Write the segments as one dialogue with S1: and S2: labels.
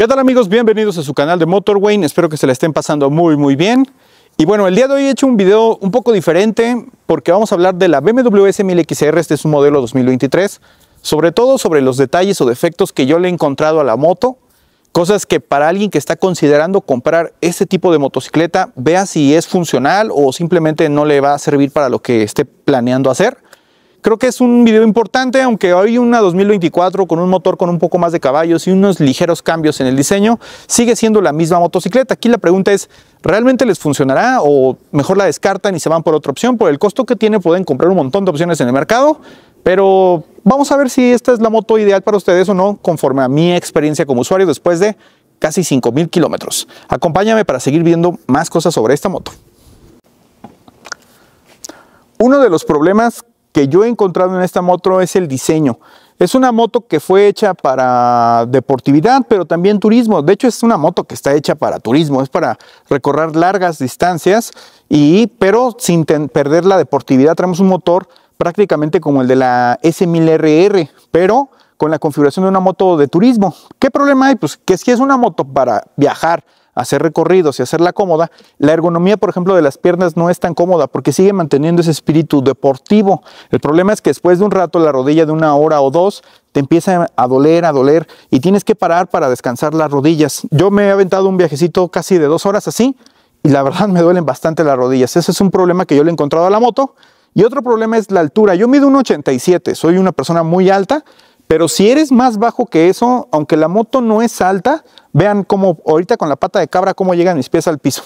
S1: ¿Qué tal amigos? Bienvenidos a su canal de Motorway, espero que se la estén pasando muy muy bien. Y bueno, el día de hoy he hecho un video un poco diferente porque vamos a hablar de la BMW S1000XR, este es un modelo 2023, sobre todo sobre los detalles o defectos que yo le he encontrado a la moto, cosas que para alguien que está considerando comprar este tipo de motocicleta, vea si es funcional o simplemente no le va a servir para lo que esté planeando hacer. Creo que es un video importante, aunque hoy una 2024 con un motor con un poco más de caballos y unos ligeros cambios en el diseño, sigue siendo la misma motocicleta. Aquí la pregunta es, ¿realmente les funcionará o mejor la descartan y se van por otra opción? Por el costo que tiene pueden comprar un montón de opciones en el mercado, pero vamos a ver si esta es la moto ideal para ustedes o no, conforme a mi experiencia como usuario después de casi 5.000 kilómetros. Acompáñame para seguir viendo más cosas sobre esta moto. Uno de los problemas que yo he encontrado en esta moto es el diseño. Es una moto que fue hecha para deportividad, pero también turismo. De hecho, es una moto que está hecha para turismo, es para recorrer largas distancias, y, pero sin perder la deportividad. Traemos un motor prácticamente como el de la S1000RR, pero con la configuración de una moto de turismo. ¿Qué problema hay? Pues que si es una moto para viajar hacer recorridos y hacerla cómoda, la ergonomía, por ejemplo, de las piernas no es tan cómoda porque sigue manteniendo ese espíritu deportivo. El problema es que después de un rato la rodilla de una hora o dos te empieza a doler, a doler y tienes que parar para descansar las rodillas. Yo me he aventado un viajecito casi de dos horas así y la verdad me duelen bastante las rodillas. Ese es un problema que yo le he encontrado a la moto. Y otro problema es la altura. Yo mido un 87, soy una persona muy alta, pero si eres más bajo que eso, aunque la moto no es alta, Vean cómo ahorita con la pata de cabra cómo llegan mis pies al piso.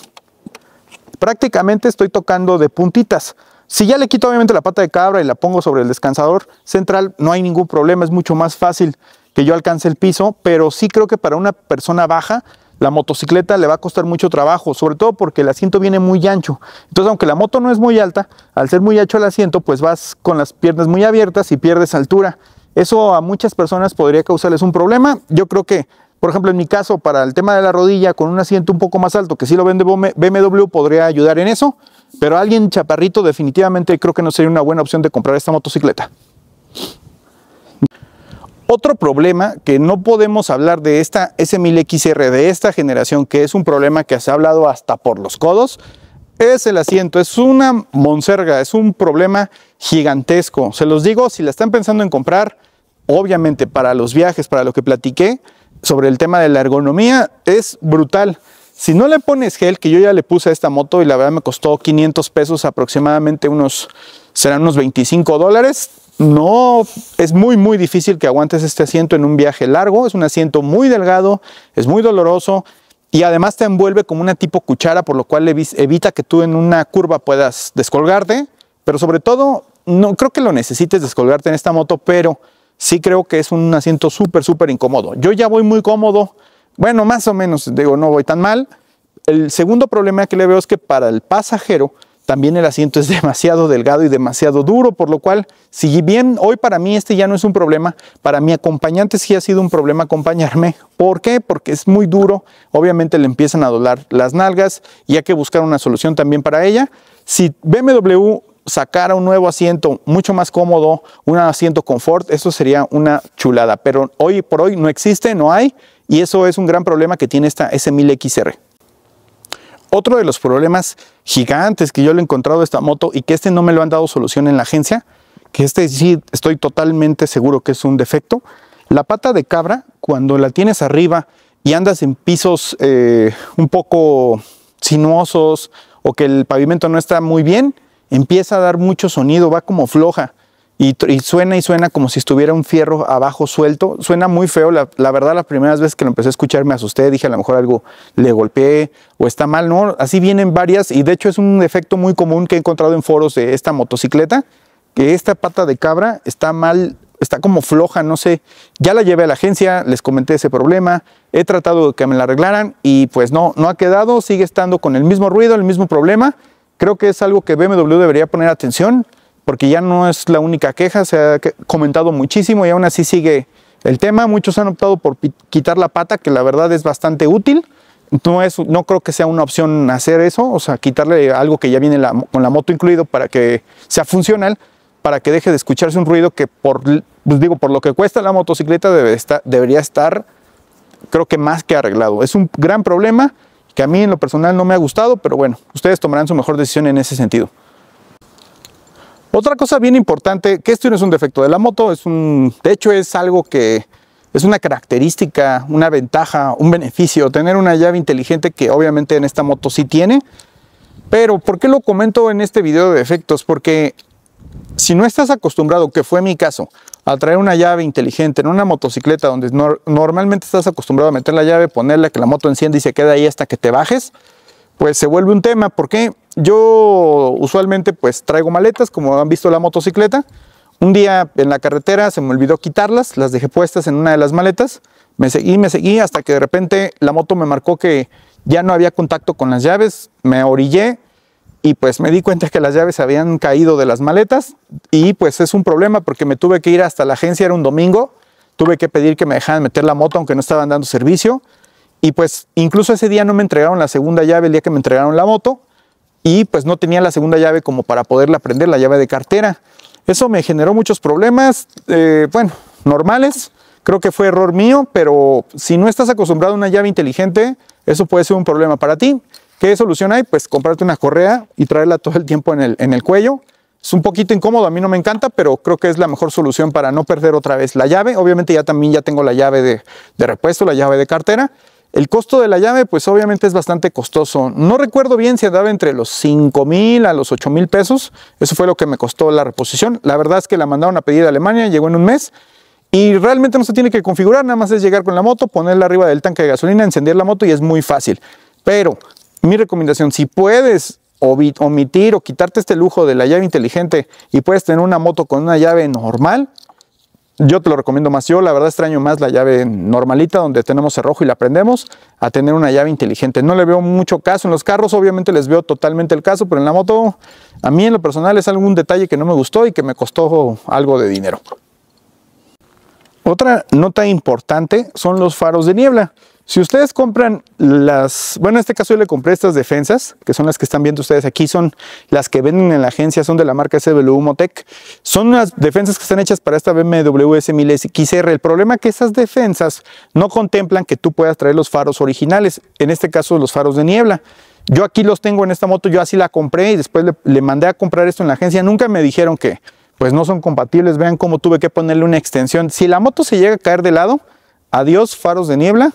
S1: Prácticamente estoy tocando de puntitas. Si ya le quito obviamente la pata de cabra y la pongo sobre el descansador central, no hay ningún problema, es mucho más fácil que yo alcance el piso, pero sí creo que para una persona baja la motocicleta le va a costar mucho trabajo, sobre todo porque el asiento viene muy ancho. Entonces, aunque la moto no es muy alta, al ser muy ancho el asiento, pues vas con las piernas muy abiertas y pierdes altura. Eso a muchas personas podría causarles un problema. Yo creo que por ejemplo, en mi caso, para el tema de la rodilla, con un asiento un poco más alto, que sí lo vende BMW, podría ayudar en eso, pero alguien chaparrito definitivamente creo que no sería una buena opción de comprar esta motocicleta. Otro problema que no podemos hablar de esta S1000XR de esta generación, que es un problema que se ha hablado hasta por los codos, es el asiento. Es una monserga, es un problema gigantesco. Se los digo, si la están pensando en comprar, obviamente para los viajes, para lo que platiqué, sobre el tema de la ergonomía es brutal. Si no le pones gel, que yo ya le puse a esta moto y la verdad me costó 500 pesos aproximadamente, unos serán unos 25 dólares. No, es muy muy difícil que aguantes este asiento en un viaje largo. Es un asiento muy delgado, es muy doloroso y además te envuelve como una tipo cuchara, por lo cual evita que tú en una curva puedas descolgarte. Pero sobre todo, no creo que lo necesites descolgarte en esta moto, pero sí creo que es un asiento súper, súper incómodo. Yo ya voy muy cómodo, bueno, más o menos, digo, no voy tan mal. El segundo problema que le veo es que para el pasajero también el asiento es demasiado delgado y demasiado duro, por lo cual, si bien hoy para mí este ya no es un problema, para mi acompañante sí ha sido un problema acompañarme. ¿Por qué? Porque es muy duro, obviamente le empiezan a dolar las nalgas y hay que buscar una solución también para ella. Si BMW sacar un nuevo asiento mucho más cómodo, un asiento confort, eso sería una chulada. Pero hoy por hoy no existe, no hay, y eso es un gran problema que tiene esta S1000XR. Otro de los problemas gigantes que yo le he encontrado a esta moto y que este no me lo han dado solución en la agencia, que este sí estoy totalmente seguro que es un defecto, la pata de cabra, cuando la tienes arriba y andas en pisos eh, un poco sinuosos o que el pavimento no está muy bien, empieza a dar mucho sonido, va como floja y, suena y suena como si estuviera un fierro abajo suelto. Suena muy feo, la, verdad las primeras veces que lo empecé a escuchar me asusté, dije a lo mejor algo le golpeé o está mal, ¿no? Así vienen varias y de hecho es un defecto muy común que he encontrado en foros de esta motocicleta, que esta pata de cabra está mal está como floja, no sé. Ya la llevé a la agencia, les comenté ese problema, he tratado de que me la arreglaran y pues no, no ha quedado, sigue estando con el mismo ruido, el mismo problema. Creo que es algo que BMW debería poner atención porque ya no es la única queja, se ha comentado muchísimo y aún así sigue el tema. Muchos han optado por quitar la pata, que la verdad es bastante útil. No, es, no creo que sea una opción hacer eso, o sea, quitarle algo que ya viene con la moto incluido para que sea funcional, para que deje de escucharse un ruido que por, pues digo, por lo que cuesta la motocicleta estar, debería estar, creo que más que arreglado. Es un gran problema que a mí en lo personal no me ha gustado, pero bueno, ustedes tomarán su mejor decisión en ese sentido. Otra cosa bien importante, que esto no es un defecto de la moto, es un, de hecho es algo que es una característica, una ventaja, un beneficio, tener una llave inteligente que obviamente en esta moto sí tiene, pero ¿por qué lo comento en este video de defectos? Porque si no estás acostumbrado, que fue mi caso, al traer una llave inteligente en una motocicleta donde normalmente estás acostumbrado a meter la llave, ponerla, que la moto enciende y se queda ahí hasta que te bajes, pues se vuelve un tema. porque Yo usualmente pues traigo maletas, como han visto la motocicleta. Un día en la carretera se me olvidó quitarlas, las dejé puestas en una de las maletas. Me seguí, me seguí hasta que de repente la moto me marcó que ya no había contacto con las llaves. Me orillé, y pues me di cuenta que las llaves habían caído de las maletas y pues es un problema porque me tuve que ir hasta la agencia, era un domingo, tuve que pedir que me dejaran meter la moto aunque no estaban dando servicio y pues incluso ese día no me entregaron la segunda llave el día que me entregaron la moto y pues no tenía la segunda llave como para poderla prender, la llave de cartera. Eso me generó muchos problemas, eh, bueno, normales, creo que fue error mío, pero si no estás acostumbrado a una llave inteligente, eso puede ser un problema para ti. ¿Qué solución hay? Pues comprarte una correa y traerla todo el tiempo en el, en el cuello. Es un poquito incómodo, a mí no me encanta, pero creo que es la mejor solución para no perder otra vez la llave. Obviamente ya también ya tengo la llave de, de, repuesto, la llave de cartera. El costo de la llave, pues obviamente es bastante costoso. No recuerdo bien si andaba entre los 5 mil a los 8 mil pesos. Eso fue lo que me costó la reposición. La verdad es que la mandaron a pedir a Alemania, llegó en un mes. Y realmente no se tiene que configurar, nada más es llegar con la moto, ponerla arriba del tanque de gasolina, encender la moto y es muy fácil. Pero mi recomendación, si puedes omitir o quitarte este lujo de la llave inteligente y puedes tener una moto con una llave normal, yo te lo recomiendo más. Yo la verdad extraño más la llave normalita donde tenemos cerrojo y la prendemos a tener una llave inteligente. No le veo mucho caso en los carros, obviamente les veo totalmente el caso, pero en la moto a mí en lo personal es algún detalle que no me gustó y que me costó algo de dinero. Otra nota importante son los faros de niebla. Si ustedes compran las, bueno, en este caso yo le compré estas defensas, que son las que están viendo ustedes aquí, son las que venden en la agencia, son de la marca SW Motec. Son unas defensas que están hechas para esta BMW S1000 XR. El problema es que esas defensas no contemplan que tú puedas traer los faros originales, en este caso los faros de niebla. Yo aquí los tengo en esta moto, yo así la compré y después le, le mandé a comprar esto en la agencia. Nunca me dijeron que pues no son compatibles, vean cómo tuve que ponerle una extensión. Si la moto se llega a caer de lado, adiós faros de niebla,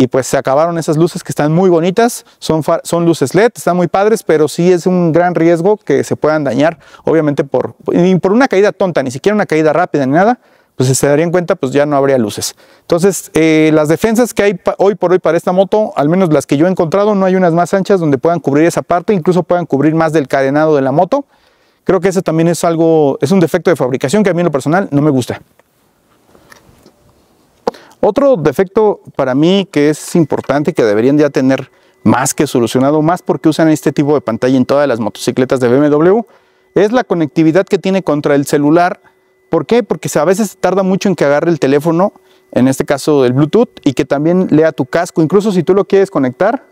S1: y pues se acabaron esas luces que están muy bonitas, son, son luces LED, están muy padres, pero sí es un gran riesgo que se puedan dañar, obviamente por, por una caída tonta, ni siquiera una caída rápida ni nada, pues si se darían cuenta, pues ya no habría luces. Entonces, eh, las defensas que hay hoy por hoy para esta moto, al menos las que yo he encontrado, no hay unas más anchas donde puedan cubrir esa parte, incluso puedan cubrir más del cadenado de la moto. Creo que eso también es algo, es un defecto de fabricación que a mí lo personal no me gusta. Otro defecto para mí que es importante que deberían ya tener más que solucionado, más porque usan este tipo de pantalla en todas las motocicletas de BMW, es la conectividad que tiene contra el celular. ¿Por qué? Porque a veces tarda mucho en que agarre el teléfono, en este caso el Bluetooth, y que también lea tu casco. Incluso si tú lo quieres conectar,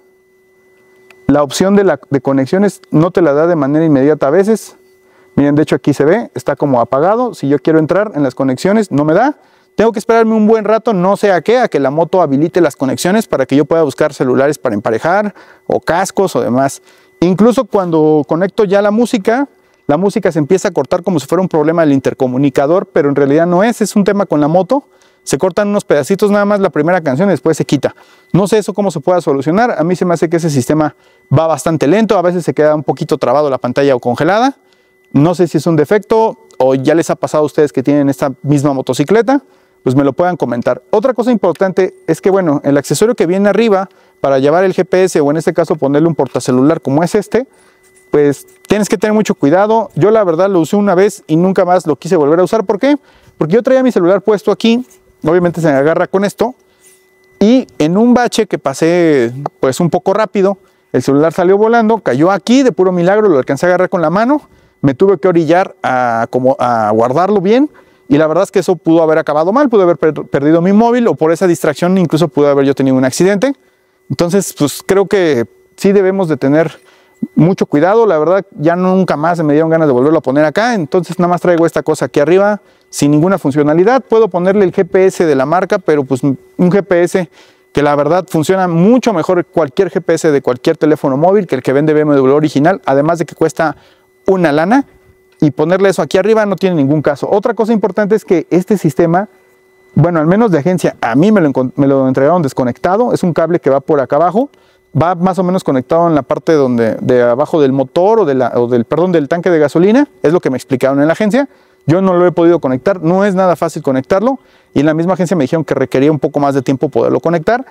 S1: la opción de, la, de conexiones no te la da de manera inmediata a veces. Miren, de hecho aquí se ve, está como apagado. Si yo quiero entrar en las conexiones, no me da. Tengo que esperarme un buen rato, no sé a qué, a que la moto habilite las conexiones para que yo pueda buscar celulares para emparejar o cascos o demás. Incluso cuando conecto ya la música, la música se empieza a cortar como si fuera un problema del intercomunicador, pero en realidad no es, es un tema con la moto. Se cortan unos pedacitos nada más la primera canción y después se quita. No sé eso cómo se pueda solucionar. A mí se me hace que ese sistema va bastante lento. A veces se queda un poquito trabado la pantalla o congelada. No sé si es un defecto o ya les ha pasado a ustedes que tienen esta misma motocicleta pues me lo puedan comentar. Otra cosa importante es que, bueno, el accesorio que viene arriba para llevar el GPS o en este caso ponerle un portacelular como es este, pues tienes que tener mucho cuidado. Yo la verdad lo usé una vez y nunca más lo quise volver a usar. ¿Por qué? Porque yo traía mi celular puesto aquí, obviamente se me agarra con esto, y en un bache que pasé pues un poco rápido, el celular salió volando, cayó aquí de puro milagro, lo alcancé a agarrar con la mano, me tuve que orillar a, como a guardarlo bien y la verdad es que eso pudo haber acabado mal, pudo haber perdido mi móvil o por esa distracción incluso pudo haber yo tenido un accidente. Entonces, pues creo que sí debemos de tener mucho cuidado. La verdad, ya nunca más se me dieron ganas de volverlo a poner acá. Entonces, nada más traigo esta cosa aquí arriba sin ninguna funcionalidad. Puedo ponerle el GPS de la marca, pero pues un GPS que la verdad funciona mucho mejor cualquier GPS de cualquier teléfono móvil que el que vende BMW original, además de que cuesta una lana y ponerle eso aquí arriba no tiene ningún caso. Otra cosa importante es que este sistema, bueno, al menos de agencia, a mí me lo, me entregaron desconectado, es un cable que va por acá abajo, va más o menos conectado en la parte donde, de abajo del motor o, de o del, perdón, del tanque de gasolina, es lo que me explicaron en la agencia, yo no lo he podido conectar, no es nada fácil conectarlo y en la misma agencia me dijeron que requería un poco más de tiempo poderlo conectar,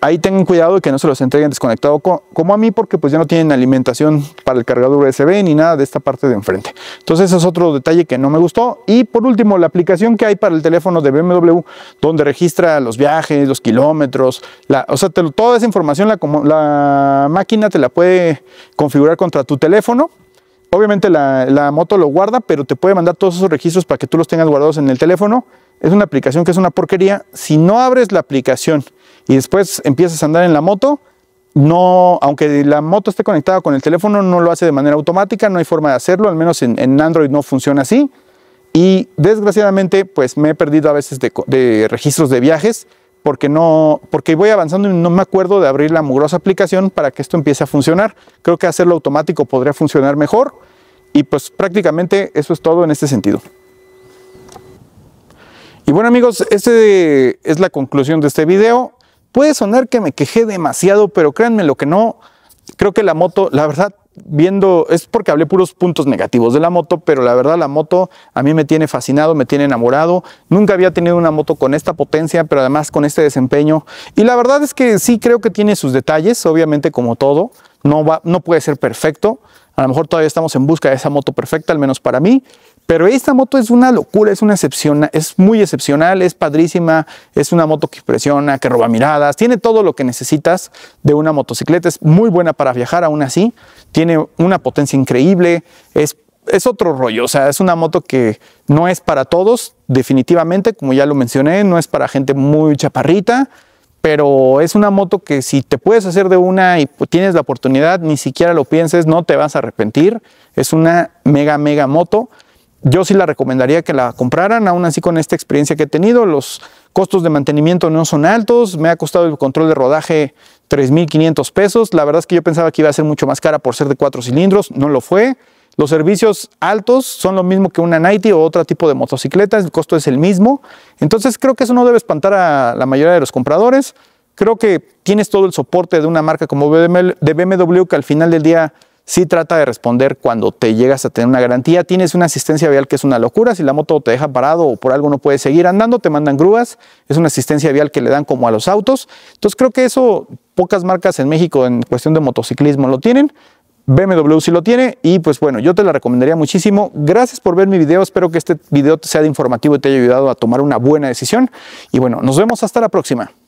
S1: ahí tengan cuidado de que no se los entreguen desconectado como a mí porque pues ya no tienen alimentación para el cargador USB ni nada de esta parte de enfrente. Entonces ese es otro detalle que no me gustó. Y por último, la aplicación que hay para el teléfono de BMW donde registra los viajes, los kilómetros, o sea, toda esa información la, máquina te la puede configurar contra tu teléfono. Obviamente la moto lo guarda, pero te puede mandar todos esos registros para que tú los tengas guardados en el teléfono. Es una aplicación que es una porquería. Si no abres la aplicación y después empiezas a andar en la moto, no, aunque la moto esté conectada con el teléfono, no lo hace de manera automática, no hay forma de hacerlo, al menos en, Android no funciona así. Y desgraciadamente, pues me he perdido a veces de, registros de viajes porque no, porque voy avanzando y no me acuerdo de abrir la mugrosa aplicación para que esto empiece a funcionar. Creo que hacerlo automático podría funcionar mejor. Y pues prácticamente eso es todo en este sentido. Y bueno amigos, esta es la conclusión de este video. Puede sonar que me quejé demasiado, pero créanme lo que no. Creo que la moto, la verdad, viendo, es porque hablé puros puntos negativos de la moto, pero la verdad la moto a mí me tiene fascinado, me tiene enamorado. Nunca había tenido una moto con esta potencia, pero además con este desempeño. Y la verdad es que sí creo que tiene sus detalles, obviamente como todo, no, va, no puede ser perfecto. A lo mejor todavía estamos en busca de esa moto perfecta, al menos para mí. Pero esta moto es una locura, es una excepción, es muy excepcional, es padrísima, es una moto que presiona, que roba miradas, tiene todo lo que necesitas de una motocicleta, es muy buena para viajar aún así, tiene una potencia increíble, es, es otro rollo, o sea, es una moto que no es para todos, definitivamente, como ya lo mencioné, no es para gente muy chaparrita, pero es una moto que si te puedes hacer de una y tienes la oportunidad, ni siquiera lo pienses, no te vas a arrepentir, es una mega, mega moto. Yo sí la recomendaría que la compraran, aún así con esta experiencia que he tenido, los costos de mantenimiento no son altos, me ha costado el control de rodaje 3.500 pesos, la verdad es que yo pensaba que iba a ser mucho más cara por ser de cuatro cilindros, no lo fue. Los servicios altos son lo mismo que una Nike o otro tipo de motocicleta, el costo es el mismo. Entonces creo que eso no debe espantar a la mayoría de los compradores. Creo que tienes todo el soporte de una marca como BMW que al final del día sí trata de responder cuando te llegas a tener una garantía. Tienes una asistencia vial que es una locura, si la moto te deja parado o por algo no puedes seguir andando, te mandan grúas, es una asistencia vial que le dan como a los autos. Entonces creo que eso pocas marcas en México en cuestión de motociclismo lo tienen. BMW sí lo tiene y pues bueno, yo te la recomendaría muchísimo. Gracias por ver mi video, espero que este video sea de informativo y te haya ayudado a tomar una buena decisión. Y bueno, nos vemos hasta la próxima.